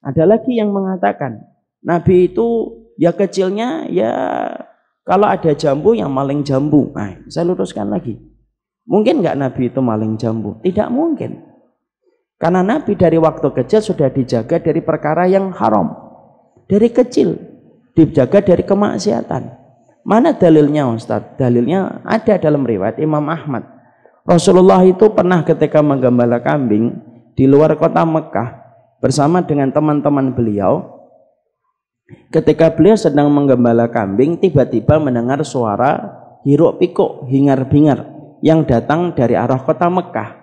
Ada lagi yang mengatakan Nabi itu ya kecilnya ya kalau ada jambu yang maling jambu. Nah, saya luruskan lagi. Mungkin nggak Nabi itu maling jambu? Tidak mungkin. Karena Nabi dari waktu kecil sudah dijaga dari perkara yang haram. Dari kecil dijaga dari kemaksiatan. Mana dalilnya Ustaz? Dalilnya ada dalam riwayat Imam Ahmad. Rasulullah itu pernah ketika menggembala kambing di luar kota Mekah bersama dengan teman-teman beliau ketika beliau sedang menggembala kambing tiba-tiba mendengar suara hiruk pikuk hingar-bingar yang datang dari arah kota Mekah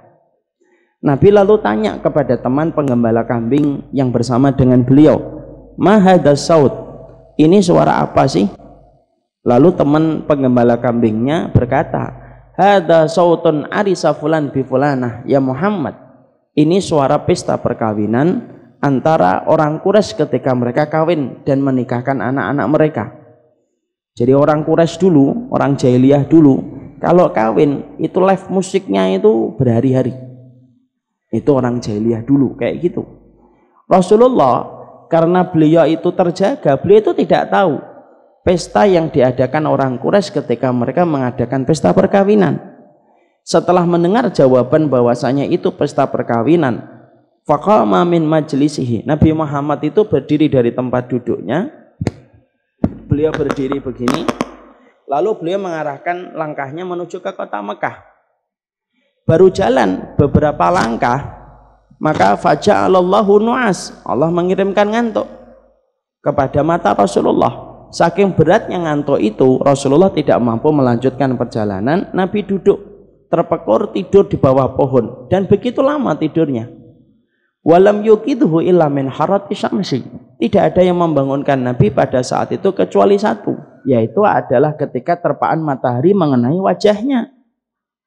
Nabi lalu tanya kepada teman penggembala kambing yang bersama dengan beliau mahadas saud ini suara apa sih lalu teman penggembala kambingnya berkata hada sautun arisa fulan bi ya Muhammad ini suara pesta perkawinan antara orang Quraisy ketika mereka kawin dan menikahkan anak-anak mereka. Jadi orang Quraisy dulu, orang jahiliyah dulu, kalau kawin itu live musiknya itu berhari-hari. Itu orang jahiliyah dulu kayak gitu. Rasulullah karena beliau itu terjaga, beliau itu tidak tahu pesta yang diadakan orang Quraisy ketika mereka mengadakan pesta perkawinan. Setelah mendengar jawaban bahwasanya itu pesta perkawinan, Faqama min majlisihi. Nabi Muhammad itu berdiri dari tempat duduknya. Beliau berdiri begini. Lalu beliau mengarahkan langkahnya menuju ke kota Mekah. Baru jalan beberapa langkah, maka faja'alallahu nu'as. Allah mengirimkan ngantuk kepada mata Rasulullah. Saking beratnya ngantuk itu, Rasulullah tidak mampu melanjutkan perjalanan, Nabi duduk terpekor tidur di bawah pohon dan begitu lama tidurnya. Walam yukiduhu illa min harati syamsi. Tidak ada yang membangunkan Nabi pada saat itu kecuali satu, yaitu adalah ketika terpaan matahari mengenai wajahnya.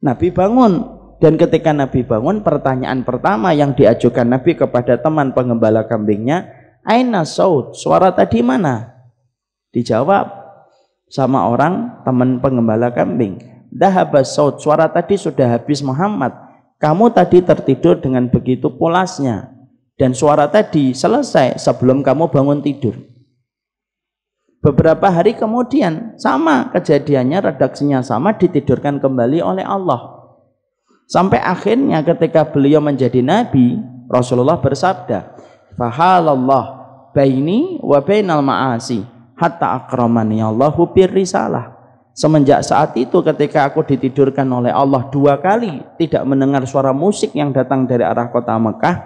Nabi bangun dan ketika Nabi bangun pertanyaan pertama yang diajukan Nabi kepada teman pengembala kambingnya, "Aina saud? Suara tadi mana?" Dijawab sama orang teman pengembala kambing, Dahabas saud, suara tadi sudah habis Muhammad. Kamu tadi tertidur dengan begitu polasnya. Dan suara tadi selesai sebelum kamu bangun tidur. Beberapa hari kemudian, sama kejadiannya, redaksinya sama, ditidurkan kembali oleh Allah. Sampai akhirnya ketika beliau menjadi nabi, Rasulullah bersabda, Fahalallah baini wa bainal ma'asi hatta akramani Allahu bir risalah. Semenjak saat itu ketika aku ditidurkan oleh Allah dua kali tidak mendengar suara musik yang datang dari arah kota Mekah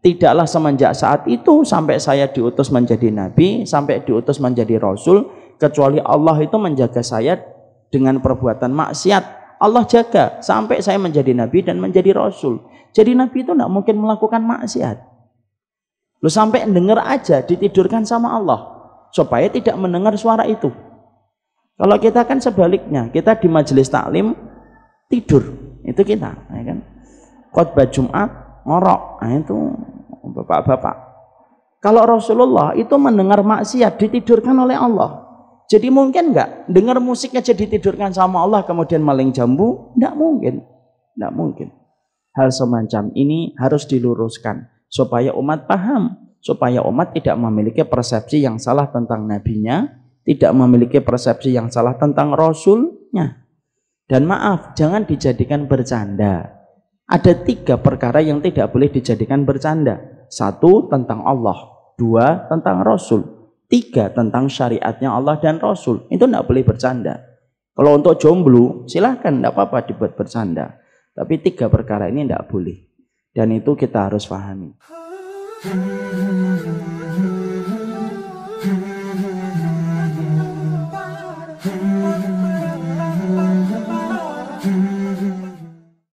tidaklah semenjak saat itu sampai saya diutus menjadi nabi, sampai diutus menjadi rasul, kecuali Allah itu menjaga saya dengan perbuatan maksiat. Allah jaga sampai saya menjadi nabi dan menjadi rasul. Jadi nabi itu tidak mungkin melakukan maksiat. Lu sampai dengar aja ditidurkan sama Allah supaya tidak mendengar suara itu. Kalau kita kan sebaliknya, kita di majelis taklim tidur, itu kita, ya kan? Khotbah Jumat ngorok, nah itu bapak-bapak. Kalau Rasulullah itu mendengar maksiat ditidurkan oleh Allah. Jadi mungkin nggak dengar musiknya jadi tidurkan sama Allah kemudian maling jambu? Nggak mungkin, nggak mungkin. Hal semacam ini harus diluruskan supaya umat paham, supaya umat tidak memiliki persepsi yang salah tentang nabinya, tidak memiliki persepsi yang salah tentang Rasulnya. Dan maaf, jangan dijadikan bercanda. Ada tiga perkara yang tidak boleh dijadikan bercanda. Satu, tentang Allah. Dua, tentang Rasul. Tiga, tentang syariatnya Allah dan Rasul. Itu tidak boleh bercanda. Kalau untuk jomblo, silahkan, tidak apa-apa dibuat bercanda. Tapi tiga perkara ini tidak boleh. Dan itu kita harus pahami.